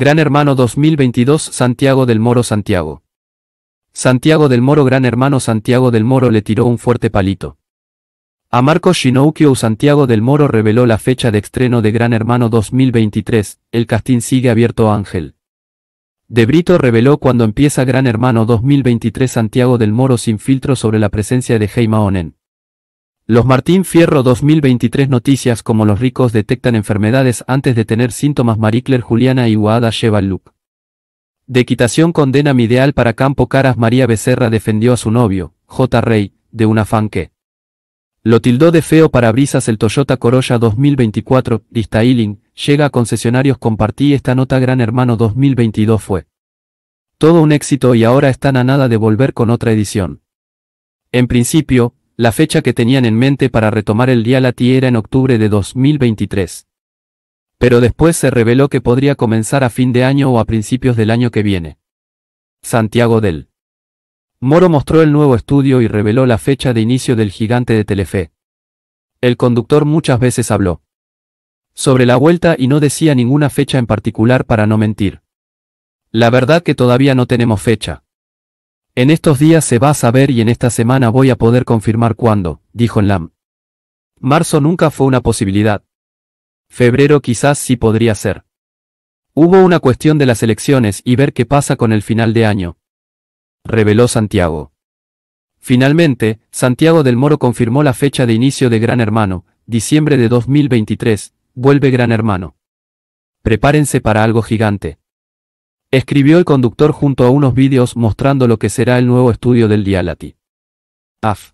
Gran Hermano 2022 Santiago del Moro Santiago. Santiago del Moro Gran Hermano Santiago del Moro le tiró un fuerte palito. A Marco Shinoukyo Santiago del Moro reveló la fecha de estreno de Gran Hermano 2023, el casting sigue abierto a Ángel. De Brito reveló cuando empieza Gran Hermano 2023 Santiago del Moro sin filtro sobre la presencia de Heima Onen. Los Martín Fierro 2023 Noticias como los ricos detectan enfermedades antes de tener síntomas Maricler Juliana Iguada lleva el look. De equitación condena mi ideal para Campo Caras María Becerra defendió a su novio, J. Rey, de un afán que lo tildó de feo para brisas el Toyota Corolla 2024, Ealing, llega a concesionarios compartí esta nota Gran Hermano 2022 fue todo un éxito y ahora están a nada de volver con otra edición. En principio, la fecha que tenían en mente para retomar el Latí era en octubre de 2023. Pero después se reveló que podría comenzar a fin de año o a principios del año que viene. Santiago del Moro mostró el nuevo estudio y reveló la fecha de inicio del gigante de Telefe. El conductor muchas veces habló sobre la vuelta y no decía ninguna fecha en particular para no mentir. La verdad que todavía no tenemos fecha. En estos días se va a saber y en esta semana voy a poder confirmar cuándo, dijo Enlam. Marzo nunca fue una posibilidad. Febrero quizás sí podría ser. Hubo una cuestión de las elecciones y ver qué pasa con el final de año. Reveló Santiago. Finalmente, Santiago del Moro confirmó la fecha de inicio de Gran Hermano, diciembre de 2023, vuelve Gran Hermano. Prepárense para algo gigante. Escribió el conductor junto a unos vídeos mostrando lo que será el nuevo estudio del Dialati. AF.